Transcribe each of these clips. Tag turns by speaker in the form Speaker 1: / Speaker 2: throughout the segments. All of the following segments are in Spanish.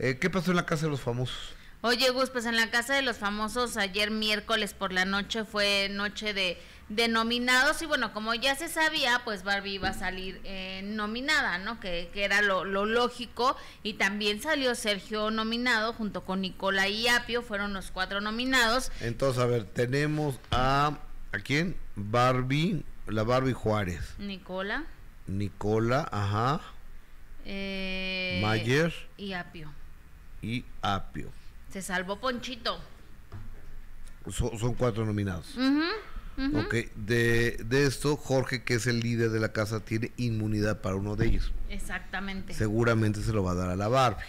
Speaker 1: Eh, ¿Qué pasó en la Casa de los Famosos?
Speaker 2: Oye, Gus, pues en la Casa de los Famosos ayer miércoles por la noche fue noche de, nominados y bueno, como ya se sabía, pues Barbie iba a salir eh, nominada, ¿no? Que, era lo, lógico y también salió Sergio nominado junto con Nicola y Apio, fueron los cuatro nominados.
Speaker 1: Entonces, a ver, tenemos a... ¿A quién? Barbie, la Barbie Juárez.
Speaker 2: Nicola.
Speaker 1: Nicola, ajá.
Speaker 2: Eh, Mayer. Y Apio
Speaker 1: y apio.
Speaker 2: Se salvó Ponchito.
Speaker 1: son cuatro nominados. De, esto, Jorge, que es el líder de la casa, tiene inmunidad para uno de ellos.
Speaker 2: Exactamente.
Speaker 1: Seguramente se lo va a dar a la Barbie.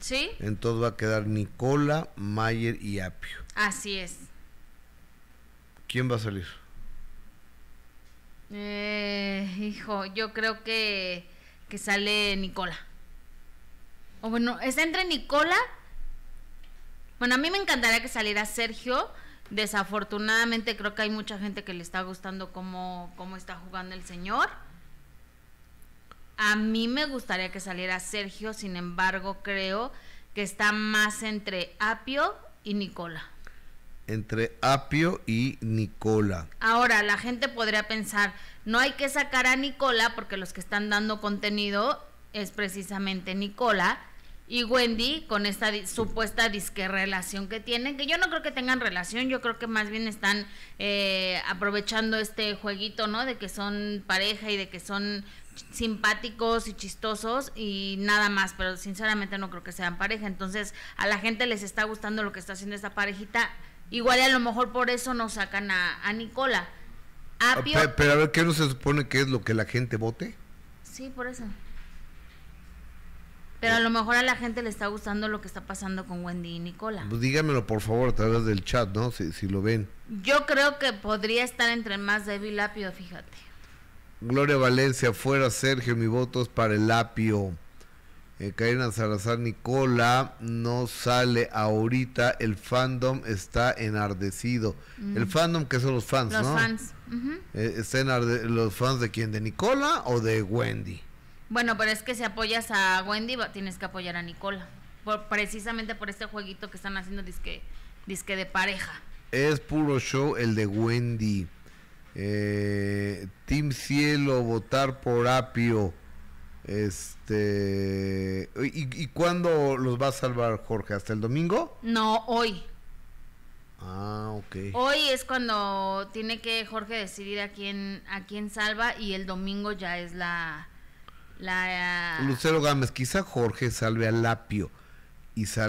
Speaker 1: sí. Entonces va a quedar Nicola, Mayer y Apio.
Speaker 2: Así es. ¿Quién va a salir? Eh, hijo, yo creo que, que sale Nicola. O bueno, ¿es entre Nicola. Bueno, a mí me encantaría que saliera Sergio. Desafortunadamente creo que hay mucha gente que le está gustando cómo, cómo está jugando el señor. A mí me gustaría que saliera Sergio, sin embargo creo que está más entre Apio y Nicola.
Speaker 1: Entre Apio y Nicola.
Speaker 2: Ahora, la gente podría pensar, no hay que sacar a Nicola porque los que están dando contenido es precisamente Nicola y Wendy con esta supuesta disque relación que tienen, que yo no creo que tengan relación, yo creo que más bien están eh, aprovechando este jueguito, ¿no? De que son pareja y de que son simpáticos y chistosos y nada más, pero sinceramente no creo que sean pareja, entonces a la gente les está gustando lo que está haciendo esta parejita, igual a lo mejor por eso nos sacan a, Nicola. Ah, pero, pero
Speaker 1: a ver, ¿qué no se supone que es lo que la gente vote?
Speaker 2: Sí, por eso. Pero a lo mejor a la gente le está gustando lo que está pasando con Wendy y Nicola.
Speaker 1: Pues dígamelo por favor a través del chat, ¿no? Si, si lo ven.
Speaker 2: Yo creo que podría estar entre más débil Lapio, fíjate.
Speaker 1: Gloria Valencia, fuera Sergio, mi voto es para el Lapio. Eh, Karina Salazar Nicola no sale ahorita. El fandom está enardecido. Mm. El fandom que son los fans, ¿no? Los fans. Eh, ¿Los fans de quién? ¿De Nicola o de Wendy?
Speaker 2: Bueno, pero es que si apoyas a Wendy, tienes que apoyar a Nicola. Por, precisamente por este jueguito que están haciendo disque, de pareja.
Speaker 1: Es puro show el de Wendy. Eh, Team Cielo, votar por Apio. Este. ¿y, cuándo los va a salvar Jorge? ¿Hasta el domingo?
Speaker 2: No, hoy.
Speaker 1: Ah, ok. Hoy
Speaker 2: es cuando tiene que Jorge decidir a quién, a quién salva y el domingo ya es la,
Speaker 1: Lucero Gámez, quizá Jorge salve al Lapio y salga